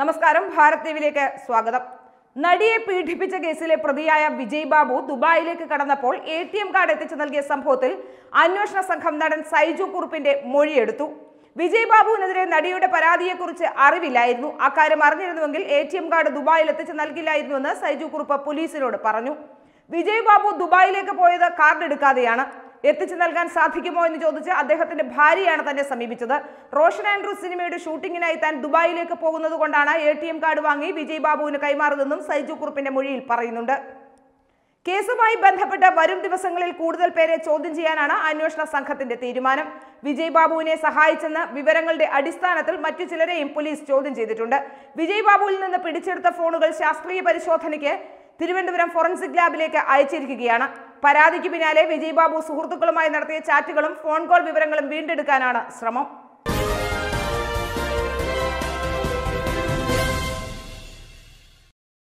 നമസ്കാരം ഭാരത് ടിവിയിലേക്ക് സ്വാഗതം നടിയെ പീഡിപ്പിച്ച കേസിലെ പ്രതിയായ വിജയ് ബാബു ദുബായിലേക്ക് കടന്നപ്പോൾ എ ടി എം കാർഡ് എത്തിച്ചു നൽകിയ സംഭവത്തിൽ അന്വേഷണ സംഘം നടൻ സൈജു കുറുപ്പിന്റെ മൊഴിയെടുത്തു വിജയ് ബാബുവിനെതിരെ നടിയുടെ പരാതിയെക്കുറിച്ച് അറിവില്ലായിരുന്നു അക്കാര്യം അറിഞ്ഞിരുന്നുവെങ്കിൽ എ ടി എം കാർഡ് ദുബായിൽ എത്തിച്ച് നൽകില്ലായിരുന്നുവെന്ന് സൈജു കുറുപ്പ് പോലീസിനോട് പറഞ്ഞു വിജയ് ബാബു ദുബായിലേക്ക് പോയത് കാർഡ് എടുക്കാതെയാണ് എത്തിച്ചു നൽകാൻ സാധിക്കുമോ എന്ന് ചോദിച്ച് അദ്ദേഹത്തിന്റെ ഭാര്യയാണ് തന്നെ സമീപിച്ചത് റോഷൻ ആൻഡ്രൂ സിനിമയുടെ ഷൂട്ടിങ്ങിനായി താൻ ദുബായിലേക്ക് പോകുന്നത് കൊണ്ടാണ് എ ടി എം കാർഡ് വാങ്ങി വിജയ് ബാബുവിന് കൈമാറുന്നതെന്നും സൈജു കുറുപ്പിന്റെ മൊഴിയിൽ പറയുന്നുണ്ട് കേസുമായി ബന്ധപ്പെട്ട് വരും ദിവസങ്ങളിൽ കൂടുതൽ പേരെ ചോദ്യം ചെയ്യാനാണ് അന്വേഷണ സംഘത്തിന്റെ തീരുമാനം വിജയ് ബാബുവിനെ സഹായിച്ചെന്ന വിവരങ്ങളുടെ അടിസ്ഥാനത്തിൽ മറ്റു ചിലരെയും പോലീസ് ചോദ്യം ചെയ്തിട്ടുണ്ട് വിജയ് ബാബുവിൽ നിന്ന് പിടിച്ചെടുത്ത ഫോണുകൾ ശാസ്ത്രീയ പരിശോധനയ്ക്ക് തിരുവനന്തപുരം ഫോറൻസിക് ലാബിലേക്ക് അയച്ചിരിക്കുകയാണ് പരാതിക്ക് പിന്നാലെ ബാബു സുഹൃത്തുക്കളുമായി നടത്തിയ ചാറ്റുകളും ഫോൺ കോൾ വിവരങ്ങളും വീണ്ടെടുക്കാനാണ് ശ്രമം